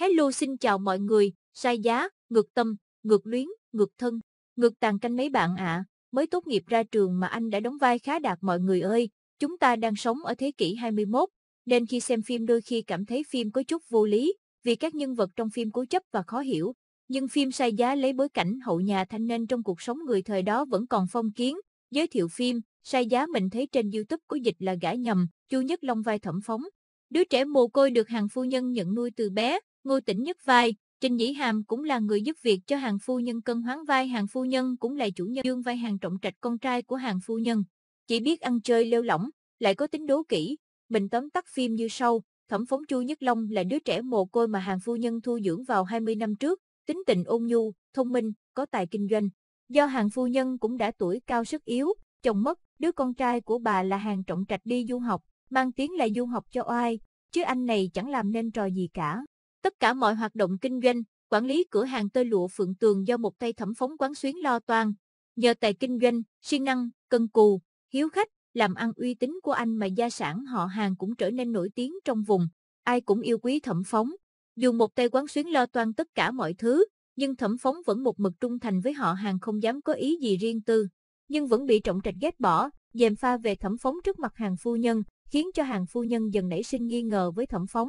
Hello xin chào mọi người, sai giá, ngược tâm, ngược luyến, ngược thân, ngược tàn canh mấy bạn ạ. À. Mới tốt nghiệp ra trường mà anh đã đóng vai khá đạt mọi người ơi. Chúng ta đang sống ở thế kỷ 21, nên khi xem phim đôi khi cảm thấy phim có chút vô lý, vì các nhân vật trong phim cố chấp và khó hiểu. Nhưng phim sai giá lấy bối cảnh hậu nhà thanh nên trong cuộc sống người thời đó vẫn còn phong kiến. Giới thiệu phim, sai giá mình thấy trên YouTube có dịch là gã nhầm, Chu Nhất Long vai thẩm phóng. Đứa trẻ mồ côi được hàng phu nhân nhận nuôi từ bé, Ngô Tĩnh nhất vai, Trình Nhĩ Hàm cũng là người giúp việc cho hàng phu nhân cân hoán vai hàng phu nhân cũng là chủ nhân dương vai hàng trọng trạch con trai của hàng phu nhân. Chỉ biết ăn chơi lêu lỏng, lại có tính đố kỹ. Mình tóm tắt phim như sau, thẩm phóng Chu Nhất Long là đứa trẻ mồ côi mà hàng phu nhân thu dưỡng vào 20 năm trước, tính tình ôn nhu, thông minh, có tài kinh doanh. Do hàng phu nhân cũng đã tuổi cao sức yếu, chồng mất, đứa con trai của bà là hàng trọng trạch đi du học, mang tiếng là du học cho oai, chứ anh này chẳng làm nên trò gì cả. Tất cả mọi hoạt động kinh doanh, quản lý cửa hàng tơ lụa Phượng Tường do một tay thẩm phóng quán xuyến lo toan. Nhờ tài kinh doanh, siêng năng, cân cù, hiếu khách, làm ăn uy tín của anh mà gia sản họ hàng cũng trở nên nổi tiếng trong vùng. Ai cũng yêu quý thẩm phóng. Dù một tay quán xuyến lo toan tất cả mọi thứ, nhưng thẩm phóng vẫn một mực trung thành với họ hàng không dám có ý gì riêng tư. Nhưng vẫn bị trọng trạch ghét bỏ, dèm pha về thẩm phóng trước mặt hàng phu nhân, khiến cho hàng phu nhân dần nảy sinh nghi ngờ với thẩm phóng.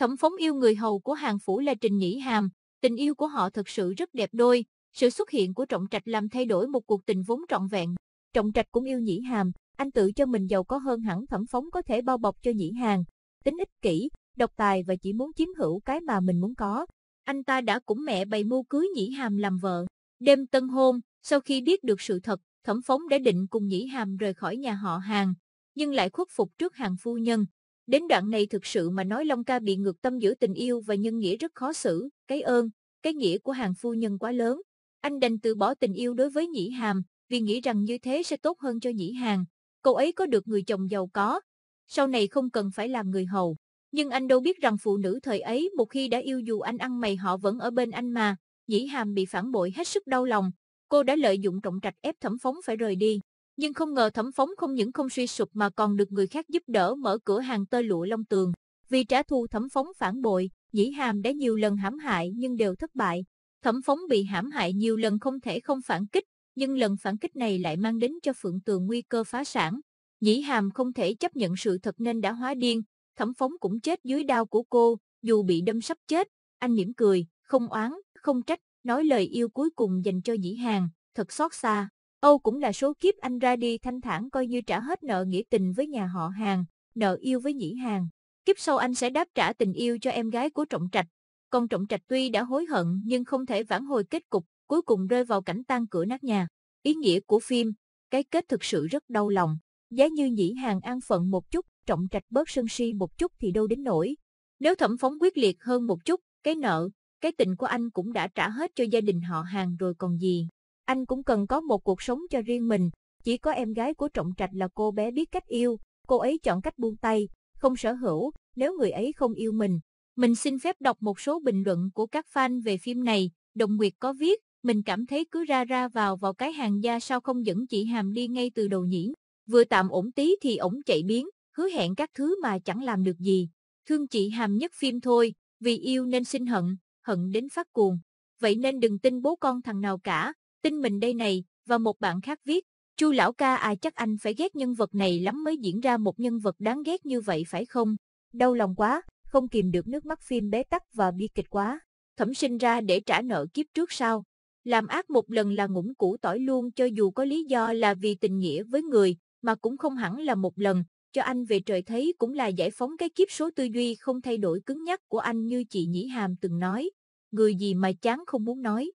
Thẩm phóng yêu người hầu của hàng phủ là Trình Nhĩ Hàm, tình yêu của họ thật sự rất đẹp đôi, sự xuất hiện của Trọng Trạch làm thay đổi một cuộc tình vốn trọn vẹn. Trọng Trạch cũng yêu Nhĩ Hàm, anh tự cho mình giàu có hơn hẳn thẩm phóng có thể bao bọc cho Nhĩ Hàm. Tính ích kỷ, độc tài và chỉ muốn chiếm hữu cái mà mình muốn có. Anh ta đã cũng mẹ bày mưu cưới Nhĩ Hàm làm vợ. Đêm tân hôn, sau khi biết được sự thật, thẩm phóng đã định cùng Nhĩ Hàm rời khỏi nhà họ hàng, nhưng lại khuất phục trước hàng phu nhân. Đến đoạn này thực sự mà nói Long ca bị ngược tâm giữa tình yêu và nhân nghĩa rất khó xử, cái ơn, cái nghĩa của hàng phu nhân quá lớn. Anh đành từ bỏ tình yêu đối với Nhĩ Hàm, vì nghĩ rằng như thế sẽ tốt hơn cho Nhĩ Hàm. Cô ấy có được người chồng giàu có, sau này không cần phải làm người hầu. Nhưng anh đâu biết rằng phụ nữ thời ấy một khi đã yêu dù anh ăn mày họ vẫn ở bên anh mà. Nhĩ Hàm bị phản bội hết sức đau lòng. Cô đã lợi dụng trọng trạch ép thẩm phóng phải rời đi nhưng không ngờ thẩm phóng không những không suy sụp mà còn được người khác giúp đỡ mở cửa hàng tơ lụa Long Tường. Vì trả thù thẩm phóng phản bội, Nhĩ Hàm đã nhiều lần hãm hại nhưng đều thất bại. Thẩm phóng bị hãm hại nhiều lần không thể không phản kích, nhưng lần phản kích này lại mang đến cho Phượng Tường nguy cơ phá sản. Nhĩ Hàm không thể chấp nhận sự thật nên đã hóa điên, thẩm phóng cũng chết dưới đao của cô, dù bị đâm sắp chết. Anh mỉm cười, không oán, không trách, nói lời yêu cuối cùng dành cho Nhĩ Hàm, thật xót xa. Âu cũng là số kiếp anh ra đi thanh thản coi như trả hết nợ nghĩa tình với nhà họ hàng, nợ yêu với nhĩ hàng. Kiếp sau anh sẽ đáp trả tình yêu cho em gái của Trọng Trạch. Con Trọng Trạch tuy đã hối hận nhưng không thể vãn hồi kết cục, cuối cùng rơi vào cảnh tan cửa nát nhà. Ý nghĩa của phim, cái kết thực sự rất đau lòng. Giá như nhĩ hàng an phận một chút, Trọng Trạch bớt sân si một chút thì đâu đến nổi. Nếu thẩm phóng quyết liệt hơn một chút, cái nợ, cái tình của anh cũng đã trả hết cho gia đình họ hàng rồi còn gì anh cũng cần có một cuộc sống cho riêng mình. Chỉ có em gái của Trọng Trạch là cô bé biết cách yêu, cô ấy chọn cách buông tay, không sở hữu, nếu người ấy không yêu mình. Mình xin phép đọc một số bình luận của các fan về phim này, động Nguyệt có viết, mình cảm thấy cứ ra ra vào vào cái hàng gia sao không dẫn chị Hàm đi ngay từ đầu nhỉ. Vừa tạm ổn tí thì ổng chạy biến, hứa hẹn các thứ mà chẳng làm được gì. Thương chị Hàm nhất phim thôi, vì yêu nên sinh hận, hận đến phát cuồng. Vậy nên đừng tin bố con thằng nào cả, tin mình đây này, và một bạn khác viết, Chu lão ca à chắc anh phải ghét nhân vật này lắm mới diễn ra một nhân vật đáng ghét như vậy phải không? Đau lòng quá, không kìm được nước mắt phim bế tắc và bi kịch quá. Thẩm sinh ra để trả nợ kiếp trước sao? Làm ác một lần là ngủng củ tỏi luôn cho dù có lý do là vì tình nghĩa với người, mà cũng không hẳn là một lần, cho anh về trời thấy cũng là giải phóng cái kiếp số tư duy không thay đổi cứng nhắc của anh như chị Nhĩ Hàm từng nói. Người gì mà chán không muốn nói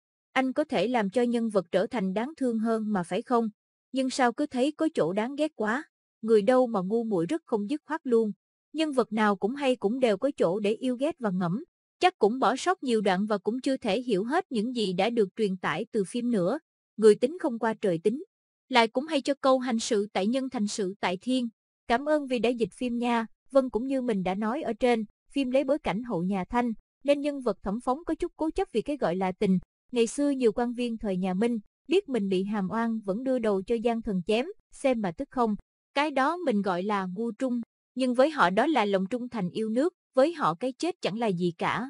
anh có thể làm cho nhân vật trở thành đáng thương hơn mà phải không? Nhưng sao cứ thấy có chỗ đáng ghét quá, người đâu mà ngu muội rất không dứt khoát luôn. Nhân vật nào cũng hay cũng đều có chỗ để yêu ghét và ngẫm, chắc cũng bỏ sót nhiều đoạn và cũng chưa thể hiểu hết những gì đã được truyền tải từ phim nữa. Người tính không qua trời tính. Lại cũng hay cho câu hành sự tại nhân thành sự tại thiên. Cảm ơn vì đã dịch phim nha, Vân cũng như mình đã nói ở trên, phim lấy bối cảnh hậu nhà Thanh, nên nhân vật thẩm phóng có chút cố chấp vì cái gọi là tình, Ngày xưa nhiều quan viên thời nhà Minh, biết mình bị hàm oan vẫn đưa đầu cho gian thần chém, xem mà tức không. Cái đó mình gọi là ngu trung, nhưng với họ đó là lòng trung thành yêu nước, với họ cái chết chẳng là gì cả.